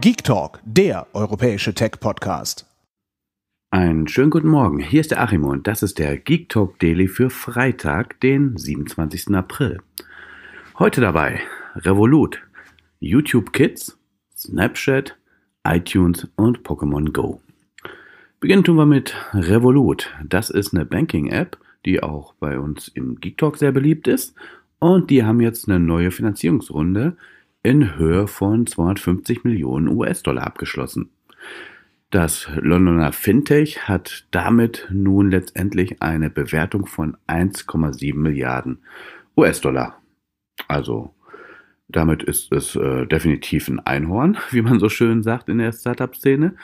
Geek Talk, der europäische Tech-Podcast. Einen schönen guten Morgen. Hier ist der Achim und das ist der Geek Talk Daily für Freitag, den 27. April. Heute dabei Revolut, YouTube Kids, Snapchat, iTunes und Pokémon Go. Beginnen tun wir mit Revolut. Das ist eine Banking-App, die auch bei uns im Geek Talk sehr beliebt ist. Und die haben jetzt eine neue Finanzierungsrunde in Höhe von 250 Millionen US-Dollar abgeschlossen. Das Londoner Fintech hat damit nun letztendlich eine Bewertung von 1,7 Milliarden US-Dollar. Also damit ist es äh, definitiv ein Einhorn, wie man so schön sagt in der Startup-Szene.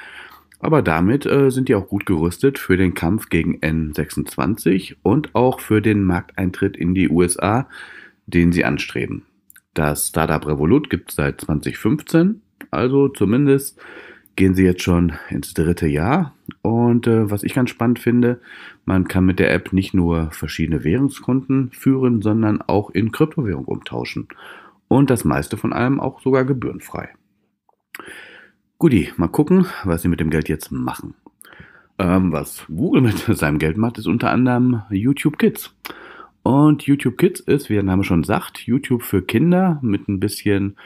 Aber damit äh, sind die auch gut gerüstet für den Kampf gegen N26 und auch für den Markteintritt in die USA, den sie anstreben. Das Startup Revolut gibt es seit 2015, also zumindest gehen sie jetzt schon ins dritte Jahr. Und äh, was ich ganz spannend finde, man kann mit der App nicht nur verschiedene Währungskonten führen, sondern auch in Kryptowährung umtauschen. Und das meiste von allem auch sogar gebührenfrei. Guti, mal gucken, was sie mit dem Geld jetzt machen. Ähm, was Google mit seinem Geld macht, ist unter anderem YouTube Kids. Und YouTube Kids ist, wie der Name schon sagt, YouTube für Kinder mit ein bisschen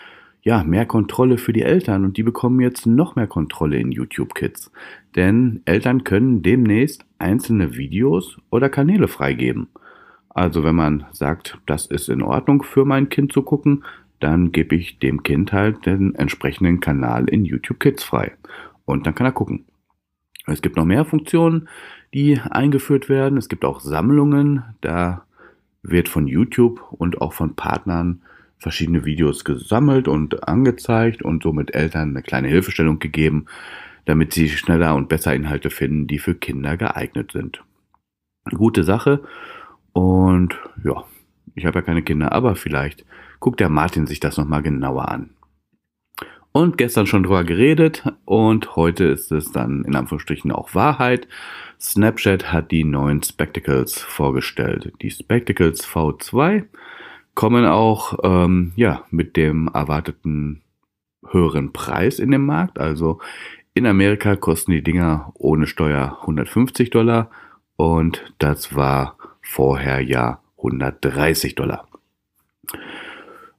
ja, mehr Kontrolle für die Eltern und die bekommen jetzt noch mehr Kontrolle in YouTube Kids. Denn Eltern können demnächst einzelne Videos oder Kanäle freigeben. Also wenn man sagt, das ist in Ordnung für mein Kind zu gucken, dann gebe ich dem Kind halt den entsprechenden Kanal in YouTube Kids frei. Und dann kann er gucken. Es gibt noch mehr Funktionen, die eingeführt werden. Es gibt auch Sammlungen. Da wird von YouTube und auch von Partnern verschiedene Videos gesammelt und angezeigt und somit Eltern eine kleine Hilfestellung gegeben, damit sie schneller und besser Inhalte finden, die für Kinder geeignet sind. gute Sache und ja, ich habe ja keine Kinder, aber vielleicht guckt der Martin sich das nochmal genauer an. Und gestern schon drüber geredet und heute ist es dann in Anführungsstrichen auch Wahrheit. Snapchat hat die neuen Spectacles vorgestellt. Die Spectacles V2 kommen auch ähm, ja, mit dem erwarteten höheren Preis in den Markt. Also in Amerika kosten die Dinger ohne Steuer 150 Dollar und das war vorher ja 130 Dollar.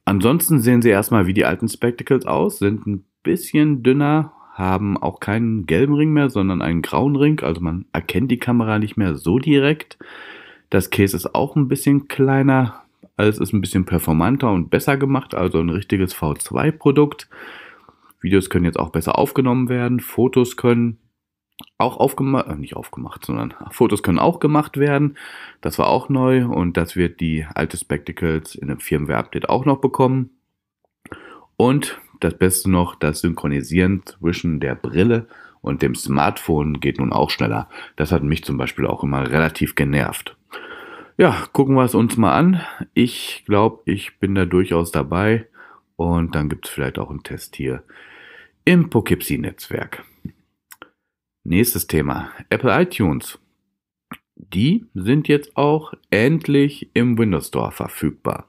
Ansonsten sehen sie erstmal wie die alten Spectacles aus, sind ein bisschen dünner haben auch keinen gelben Ring mehr, sondern einen grauen Ring. Also man erkennt die Kamera nicht mehr so direkt. Das Case ist auch ein bisschen kleiner. Alles ist ein bisschen performanter und besser gemacht. Also ein richtiges V2-Produkt. Videos können jetzt auch besser aufgenommen werden. Fotos können auch aufgemacht, äh, nicht aufgemacht, sondern Fotos können auch gemacht werden. Das war auch neu und das wird die alte Spectacles in dem Firmware-Update auch noch bekommen. Und das Beste noch, das Synchronisieren zwischen der Brille und dem Smartphone geht nun auch schneller. Das hat mich zum Beispiel auch immer relativ genervt. Ja, gucken wir es uns mal an. Ich glaube, ich bin da durchaus dabei. Und dann gibt es vielleicht auch einen Test hier im Poughkeepsie-Netzwerk. Nächstes Thema, Apple iTunes. Die sind jetzt auch endlich im Windows Store verfügbar.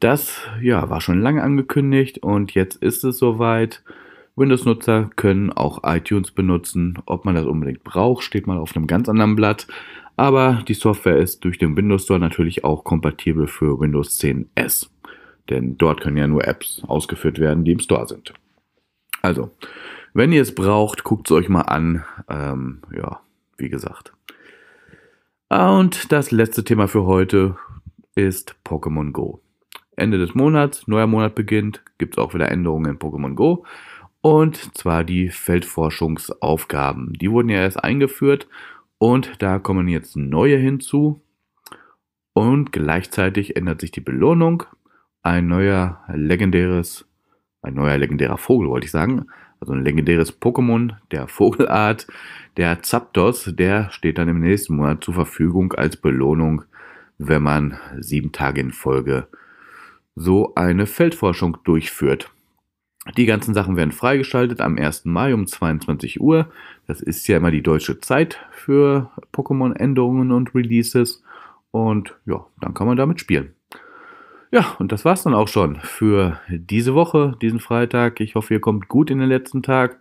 Das ja, war schon lange angekündigt und jetzt ist es soweit. Windows-Nutzer können auch iTunes benutzen. Ob man das unbedingt braucht, steht mal auf einem ganz anderen Blatt. Aber die Software ist durch den Windows Store natürlich auch kompatibel für Windows 10 S. Denn dort können ja nur Apps ausgeführt werden, die im Store sind. Also, wenn ihr es braucht, guckt es euch mal an. Ähm, ja, wie gesagt. Und das letzte Thema für heute ist Pokémon Go. Ende des Monats, neuer Monat beginnt, gibt es auch wieder Änderungen in Pokémon Go. Und zwar die Feldforschungsaufgaben. Die wurden ja erst eingeführt und da kommen jetzt neue hinzu. Und gleichzeitig ändert sich die Belohnung. Ein neuer legendäres, ein neuer legendärer Vogel wollte ich sagen. Also ein legendäres Pokémon der Vogelart, der Zapdos, der steht dann im nächsten Monat zur Verfügung als Belohnung, wenn man sieben Tage in Folge äh, so eine Feldforschung durchführt. Die ganzen Sachen werden freigeschaltet am 1. Mai um 22 Uhr. Das ist ja immer die deutsche Zeit für Pokémon-Änderungen und Releases. Und ja, dann kann man damit spielen. Ja, und das war's dann auch schon für diese Woche, diesen Freitag. Ich hoffe, ihr kommt gut in den letzten Tag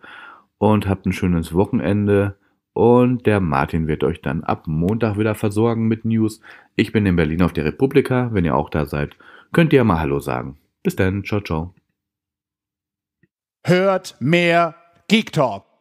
und habt ein schönes Wochenende. Und der Martin wird euch dann ab Montag wieder versorgen mit News. Ich bin in Berlin auf der Republika. Wenn ihr auch da seid, könnt ihr mal Hallo sagen. Bis dann. Ciao, ciao. Hört mehr Geek Talk.